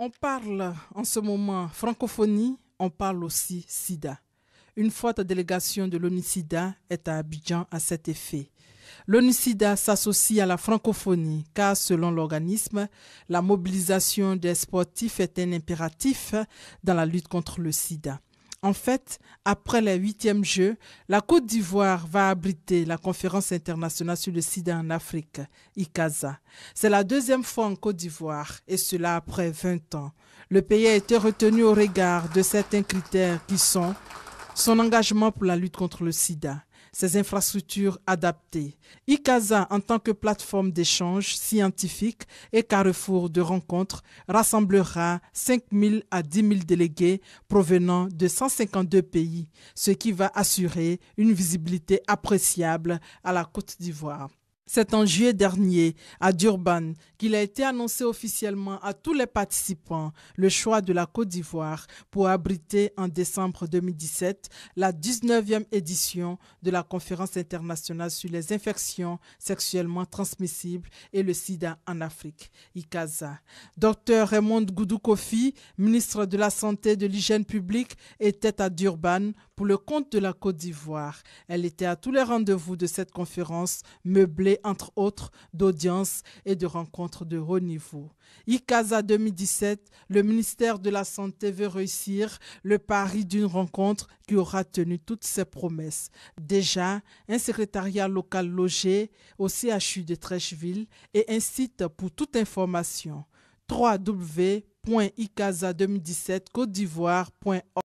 On parle en ce moment francophonie, on parle aussi sida. Une forte délégation de l'ONU-SIDA est à Abidjan à cet effet. L'ONU-SIDA s'associe à la francophonie car selon l'organisme, la mobilisation des sportifs est un impératif dans la lutte contre le sida. En fait, après les huitièmes Jeux, la Côte d'Ivoire va abriter la conférence internationale sur le sida en Afrique, ICASA. C'est la deuxième fois en Côte d'Ivoire, et cela après 20 ans. Le pays a été retenu au regard de certains critères qui sont son engagement pour la lutte contre le sida, ses infrastructures adaptées. ICASA, en tant que plateforme d'échange scientifique et carrefour de rencontres, rassemblera 5 000 à 10 000 délégués provenant de 152 pays, ce qui va assurer une visibilité appréciable à la Côte d'Ivoire. C'est en juillet dernier, à Durban, qu'il a été annoncé officiellement à tous les participants le choix de la Côte d'Ivoire pour abriter en décembre 2017 la 19e édition de la Conférence internationale sur les infections sexuellement transmissibles et le sida en Afrique, ICASA. Docteur Raymond goudou ministre de la Santé et de l'Hygiène publique, était à Durban pour le compte de la Côte d'Ivoire. Elle était à tous les rendez-vous de cette conférence, meublée entre autres d'audiences et de rencontres de haut niveau. ICASA 2017, le ministère de la Santé veut réussir le pari d'une rencontre qui aura tenu toutes ses promesses. Déjà, un secrétariat local logé au CHU de Trècheville et un site pour toute information www.icasa2017côte